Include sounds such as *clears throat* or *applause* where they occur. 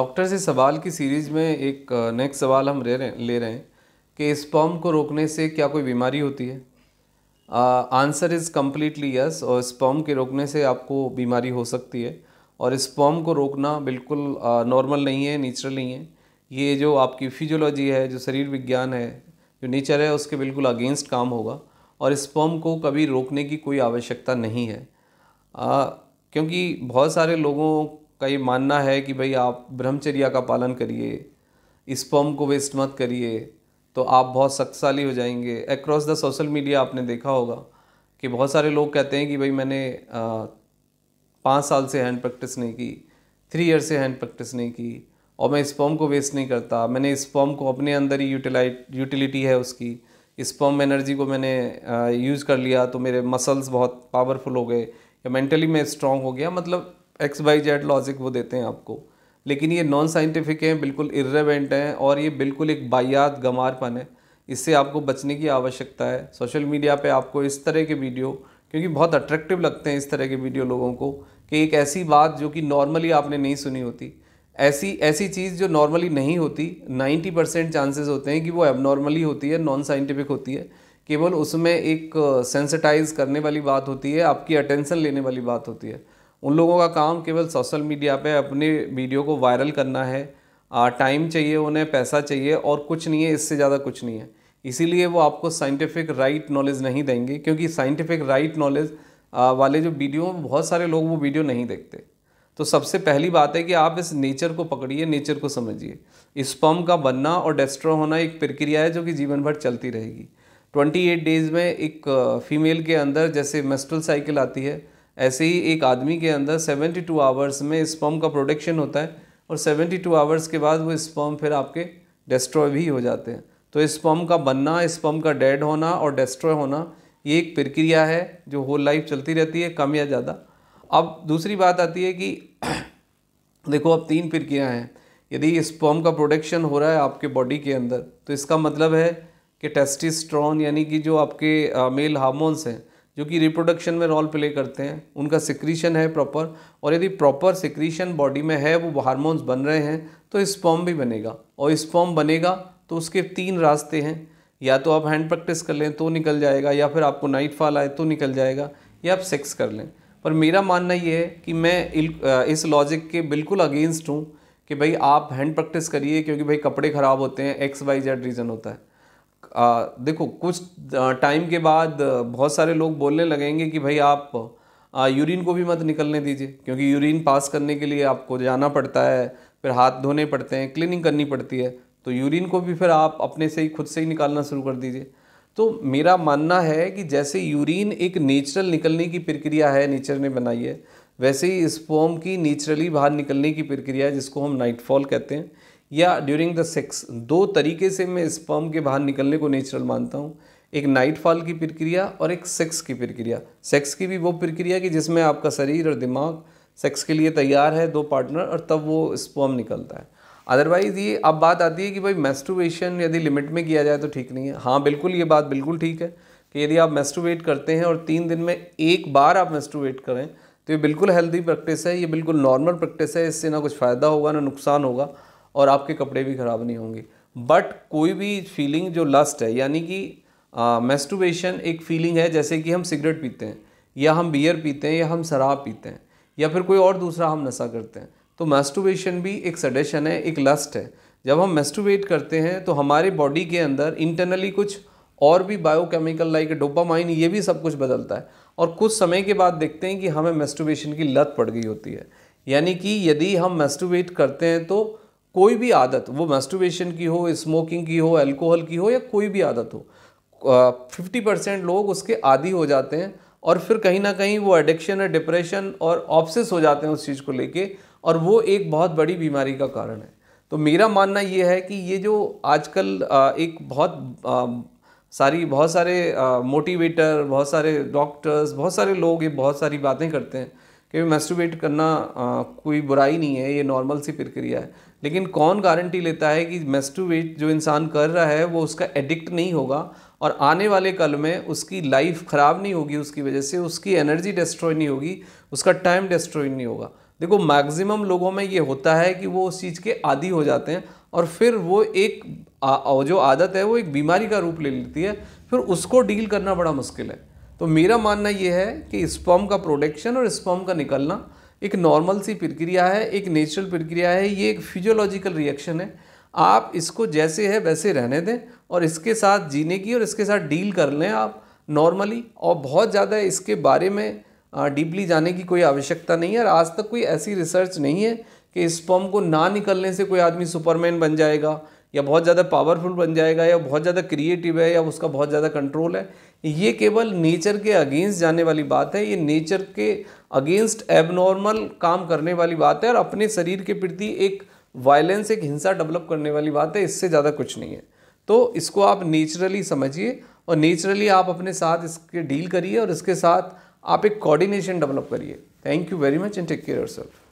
doctor से सवाल की सीरीज़ में एक नेक्स्ट सवाल हम ले रहे ले रहे हैं कि स्पर्म को रोकने से क्या कोई बीमारी होती है आंसर इज़ कम्प्लीटली यस और स्पर्म के रोकने से आपको बीमारी हो सकती है और स्पर्म को रोकना बिल्कुल नॉर्मल नहीं है नेचुरल नहीं है ये जो आपकी फिजियोलॉजी है जो शरीर विज्ञान है जो नेचर है उसके बिल्कुल अगेंस्ट काम होगा और स्पर्म को कभी रोकने की कोई आवश्यकता नहीं है आ, क्योंकि बहुत सारे लोगों का ये मानना है कि भाई आप ब्रह्मचर्या का पालन करिए स्पम को वेस्ट मत करिए तो आप बहुत शक्तिशाली हो जाएंगे अक्रॉस द सोशल मीडिया आपने देखा होगा कि बहुत सारे लोग कहते हैं कि भाई मैंने पाँच साल से हैंड प्रैक्टिस नहीं की थ्री ईयर से हैंड प्रैक्टिस नहीं की और मैं स्पम को वेस्ट नहीं करता मैंने स्पम को अपने अंदर ही यूटिलाइट यूटिलिटी है उसकी स्पम एनर्जी को मैंने यूज़ कर लिया तो मेरे मसल्स बहुत पावरफुल हो गए या मेंटली मैं स्ट्रांग हो गया मतलब एक्स वाई जेड लॉजिक वो देते हैं आपको लेकिन ये नॉन साइंटिफिक हैं बिल्कुल इरेवेंट हैं और ये बिल्कुल एक बायात गंवारपन है इससे आपको बचने की आवश्यकता है सोशल मीडिया पे आपको इस तरह के वीडियो क्योंकि बहुत अट्रैक्टिव लगते हैं इस तरह के वीडियो लोगों को कि एक ऐसी बात जो कि नॉर्मली आपने नहीं सुनी होती ऐसी ऐसी चीज़ जो नॉर्मली नहीं होती 90 परसेंट चांसेज होते हैं कि वो एबनॉर्मली होती है नॉन साइंटिफिक होती है केवल उसमें एक सेंसिटाइज करने वाली बात होती है आपकी अटेंसन लेने वाली बात होती है उन लोगों का काम केवल सोशल मीडिया पे अपने वीडियो को वायरल करना है टाइम चाहिए उन्हें पैसा चाहिए और कुछ नहीं है इससे ज़्यादा कुछ नहीं है इसीलिए वो आपको साइंटिफिक राइट नॉलेज नहीं देंगे क्योंकि साइंटिफिक राइट नॉलेज वाले जो वीडियो बहुत सारे लोग वो वीडियो नहीं देखते तो सबसे पहली बात है कि आप इस नेचर को पकड़िए नेचर को समझिए स्पम का बनना और डेस्ट्रो होना एक प्रक्रिया है जो कि जीवन भर चलती रहेगी 28 डेज में एक फीमेल के अंदर जैसे मेस्ट्रल साइकिल आती है ऐसे ही एक आदमी के अंदर 72 आवर्स में स्पर्म का प्रोडक्शन होता है और 72 आवर्स के बाद वो स्पर्म फिर आपके डिस्ट्रॉय भी हो जाते हैं तो स्पर्म का बनना स्पर्म का डेड होना और डिस्ट्रॉय होना ये एक प्रक्रिया है जो होल लाइफ चलती रहती है कम या ज़्यादा अब दूसरी बात आती है कि *clears throat* देखो अब तीन प्रक्रियाएँ हैं यदि स्पर्म का प्रोडक्शन हो रहा है आपके बॉडी के अंदर तो इसका मतलब है कि टेस्टिस्ट्रॉन यानी कि जो आपके मेल हार्मोन्स हैं जो कि रिप्रोडक्शन में रोल प्ले करते हैं उनका सिक्रीशन है प्रॉपर और यदि प्रॉपर सिक्रीशन बॉडी में है वो हार्मोन्स बन रहे हैं तो स्पॉम भी बनेगा और स्पॉम बनेगा तो उसके तीन रास्ते हैं या तो आप हैंड प्रैक्टिस कर लें तो निकल जाएगा या फिर आपको नाइट फॉल आए तो निकल जाएगा या आप सेक्स कर लें पर मेरा मानना ये है कि मैं इस लॉजिक के बिल्कुल अगेंस्ट हूँ कि भाई आप हैंड प्रैक्टिस करिए क्योंकि भाई कपड़े ख़राब होते हैं एक्स वाई जेड रीज़न होता है आ, देखो कुछ टाइम के बाद बहुत सारे लोग बोलने लगेंगे कि भाई आप आ, यूरिन को भी मत निकलने दीजिए क्योंकि यूरिन पास करने के लिए आपको जाना पड़ता है फिर हाथ धोने पड़ते हैं क्लीनिंग करनी पड़ती है तो यूरिन को भी फिर आप अपने से ही खुद से ही निकालना शुरू कर दीजिए तो मेरा मानना है कि जैसे यूरिन एक नेचुरल निकलने की प्रक्रिया है नेचर ने बनाई है वैसे ही स्पोम की नेचुरली बाहर निकलने की प्रक्रिया है जिसको हम नाइटफॉल कहते हैं या ड्यूरिंग द सेक्स दो तरीके से मैं स्पर्म के बाहर निकलने को नेचुरल मानता हूँ एक नाइटफॉल की प्रक्रिया और एक सेक्स की प्रक्रिया सेक्स की भी वो प्रक्रिया कि जिसमें आपका शरीर और दिमाग सेक्स के लिए तैयार है दो पार्टनर और तब वो स्पर्म निकलता है अदरवाइज़ ये अब बात आती है कि भाई मेस्ट्रुवेशन यदि लिमिट में किया जाए तो ठीक नहीं है हाँ बिल्कुल ये बात बिल्कुल ठीक है कि यदि आप मेस्ट्रुवेट करते हैं और तीन दिन में एक बार आप मेस्ट्रुवेट करें तो ये बिल्कुल हेल्दी प्रैक्टिस है ये बिल्कुल नॉर्मल प्रैक्टिस है इससे ना कुछ फ़ायदा होगा ना नुकसान होगा और आपके कपड़े भी ख़राब नहीं होंगे बट कोई भी फीलिंग जो लस्ट है यानी कि मेस्टुबेशन एक फीलिंग है जैसे कि हम सिगरेट पीते हैं या हम बियर पीते हैं या हम शराब पीते हैं या फिर कोई और दूसरा हम नशा करते हैं तो मेस्टुबेशन भी एक सडेशन है एक लस्ट है जब हम मेस्टुबेट करते हैं तो हमारे बॉडी के अंदर इंटरनली कुछ और भी बायोकेमिकल लाइक डोपामाइन ये भी सब कुछ बदलता है और कुछ समय के बाद देखते हैं कि हमें मेस्टुबेशन की लत पड़ गई होती है यानी कि यदि हम मेस्टुबेट करते हैं तो कोई भी आदत वो मेस्टुबेशन की हो स्मोकिंग की हो अल्कोहल की हो या कोई भी आदत हो फिफ्टी परसेंट लोग उसके आदि हो जाते हैं और फिर कहीं ना कहीं वो एडिक्शन और डिप्रेशन और ऑप्सिस हो जाते हैं उस चीज़ को लेके और वो एक बहुत बड़ी बीमारी का कारण है तो मेरा मानना ये है कि ये जो आजकल एक बहुत सारी बहुत सारे मोटिवेटर बहुत सारे डॉक्टर्स बहुत सारे लोग ये बहुत सारी बातें करते हैं कि मैस्टरबेट करना आ, कोई बुराई नहीं है ये नॉर्मल सी प्रक्रिया है लेकिन कौन गारंटी लेता है कि मैस्टरबेट जो इंसान कर रहा है वो उसका एडिक्ट नहीं होगा और आने वाले कल में उसकी लाइफ ख़राब नहीं होगी उसकी वजह से उसकी एनर्जी डिस्ट्रॉय नहीं होगी उसका टाइम डिस्ट्रॉय नहीं होगा देखो मैक्सिमम लोगों में ये होता है कि वो उस चीज़ के आदि हो जाते हैं और फिर वो एक आ, जो आदत है वो एक बीमारी का रूप ले लेती है फिर उसको डील करना बड़ा मुश्किल है तो मेरा मानना यह है कि स्पर्म का प्रोडक्शन और स्पर्म का निकलना एक नॉर्मल सी प्रक्रिया है एक नेचुरल प्रक्रिया है ये एक फिजियोलॉजिकल रिएक्शन है आप इसको जैसे है वैसे रहने दें और इसके साथ जीने की और इसके साथ डील कर लें आप नॉर्मली और बहुत ज़्यादा इसके बारे में डीपली जाने की कोई आवश्यकता नहीं है और आज तक कोई ऐसी रिसर्च नहीं है कि स्पर्म को ना निकलने से कोई आदमी सुपरमैन बन जाएगा या बहुत ज़्यादा पावरफुल बन जाएगा या बहुत ज़्यादा क्रिएटिव है या उसका बहुत ज़्यादा कंट्रोल है ये केवल नेचर के अगेंस्ट जाने वाली बात है ये नेचर के अगेंस्ट एबनॉर्मल काम करने वाली बात है और अपने शरीर के प्रति एक वायलेंस एक हिंसा डेवलप करने वाली बात है इससे ज़्यादा कुछ नहीं है तो इसको आप नेचुरली समझिए और नेचुरली आप अपने साथ इसके डील करिए और इसके साथ आप एक कोऑर्डिनेशन डेवलप करिए thank you very much and take care self